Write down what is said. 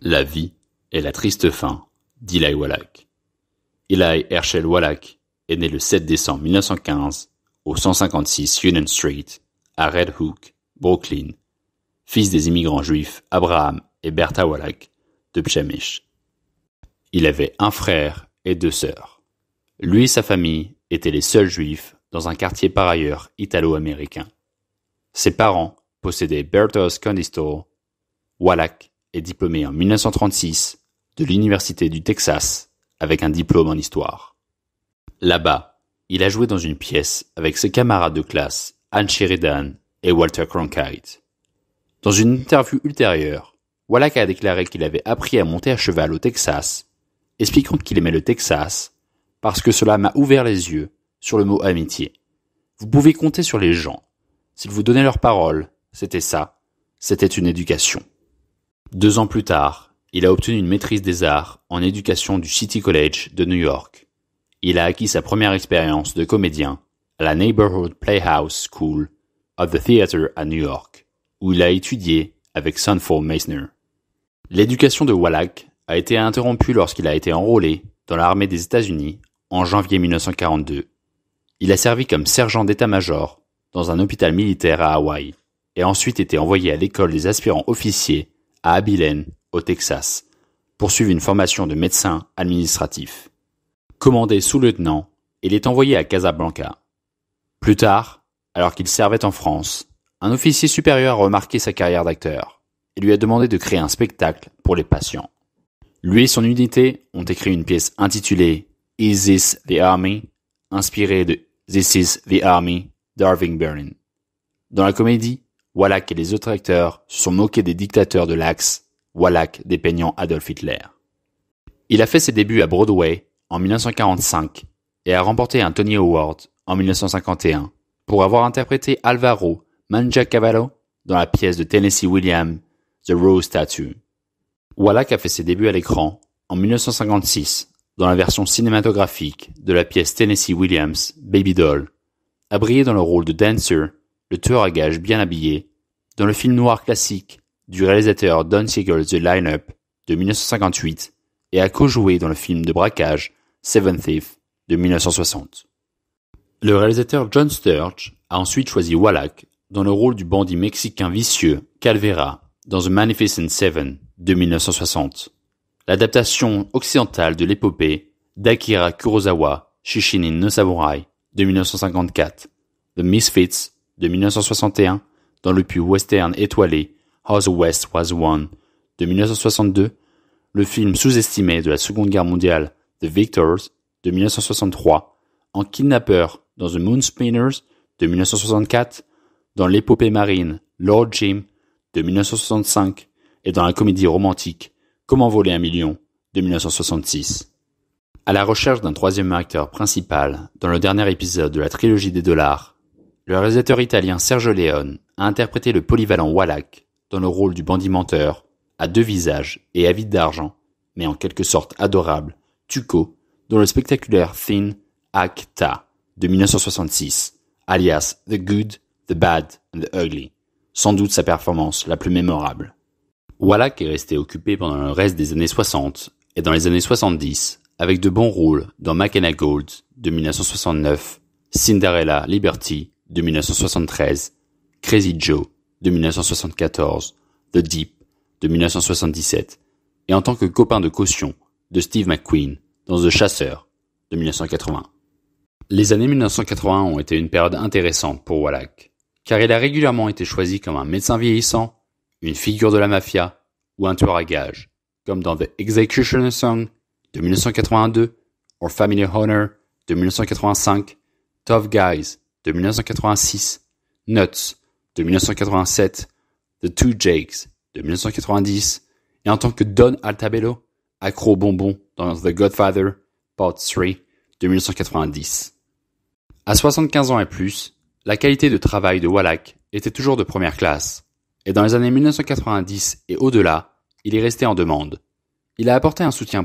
La vie et la triste fin d'Eli Wallach. Eli Herschel Wallach est né le 7 décembre 1915 au 156 Union Street à Red Hook, Brooklyn, fils des immigrants juifs Abraham et Bertha Wallach de Pchamish. Il avait un frère et deux sœurs. Lui et sa famille étaient les seuls juifs dans un quartier par ailleurs italo-américain. Ses parents possédaient Bertha's Candy Wallach est diplômé en 1936 de l'Université du Texas avec un diplôme en histoire. Là-bas, il a joué dans une pièce avec ses camarades de classe Anne Sheridan et Walter Cronkite. Dans une interview ultérieure, Wallach a déclaré qu'il avait appris à monter à cheval au Texas, expliquant qu'il aimait le Texas parce que cela m'a ouvert les yeux sur le mot amitié. Vous pouvez compter sur les gens. S'ils vous donnaient leur parole, c'était ça, c'était une éducation. Deux ans plus tard, il a obtenu une maîtrise des arts en éducation du City College de New York. Il a acquis sa première expérience de comédien à la Neighborhood Playhouse School of the Theatre à New York, où il a étudié avec Sanford Meisner. L'éducation de Wallach a été interrompue lorsqu'il a été enrôlé dans l'armée des États-Unis en janvier 1942. Il a servi comme sergent d'état-major dans un hôpital militaire à Hawaï et ensuite été envoyé à l'école des aspirants officiers à Abilene, au Texas, poursuivre une formation de médecin administratif. Commandé sous-lieutenant, il est envoyé à Casablanca. Plus tard, alors qu'il servait en France, un officier supérieur a remarqué sa carrière d'acteur et lui a demandé de créer un spectacle pour les patients. Lui et son unité ont écrit une pièce intitulée Is This the Army inspirée de This is the Army d'Arving Berlin. Dans la comédie, Wallach et les autres acteurs se sont moqués des dictateurs de l'Axe, Wallach dépeignant Adolf Hitler. Il a fait ses débuts à Broadway en 1945 et a remporté un Tony Award en 1951 pour avoir interprété Alvaro Cavallo dans la pièce de Tennessee Williams, The Rose Statue. Wallach a fait ses débuts à l'écran en 1956 dans la version cinématographique de la pièce Tennessee Williams, Baby Doll, a brillé dans le rôle de Dancer, le tueur à gages bien habillé, dans le film noir classique du réalisateur Don Siegel The Lineup de 1958 et a co-joué dans le film de braquage Seven Thief de 1960. Le réalisateur John Sturge a ensuite choisi Wallach dans le rôle du bandit mexicain vicieux Calvera dans The Magnificent Seven de 1960, l'adaptation occidentale de l'épopée d'Akira Kurosawa Shishinin no Samurai de 1954, The Misfits de 1961 dans le plus western étoilé How the West Was Won de 1962, le film sous-estimé de la Seconde Guerre mondiale The Victors de 1963, en Kidnapper dans The Moon Spinners de 1964, dans l'épopée marine Lord Jim de 1965 et dans la comédie romantique Comment voler un million de 1966. À la recherche d'un troisième acteur principal dans le dernier épisode de la trilogie des dollars le réalisateur italien Sergio Leone a interprété le polyvalent Wallach dans le rôle du bandit menteur, à deux visages et avide d'argent, mais en quelque sorte adorable, Tuco, dans le spectaculaire Thin Acta de 1966, alias The Good, The Bad and The Ugly, sans doute sa performance la plus mémorable. Wallach est resté occupé pendant le reste des années 60 et dans les années 70, avec de bons rôles dans McKenna Gold de 1969, Cinderella Liberty de 1973, Crazy Joe de 1974, The Deep de 1977 et en tant que copain de caution de Steve McQueen dans The Chasseur de 1980. Les années 1980 ont été une période intéressante pour Wallach, car il a régulièrement été choisi comme un médecin vieillissant, une figure de la mafia ou un tueur à gages, comme dans The Executioner Song de 1982, or Family Honor de 1985, Tough Guys 1986, Nuts de 1987, The Two Jakes de 1990, et en tant que Don Altabello, accro bonbon dans The Godfather Part 3 de 1990. À 75 ans et plus, la qualité de travail de Wallach était toujours de première classe, et dans les années 1990 et au-delà, il est resté en demande. Il a apporté un soutien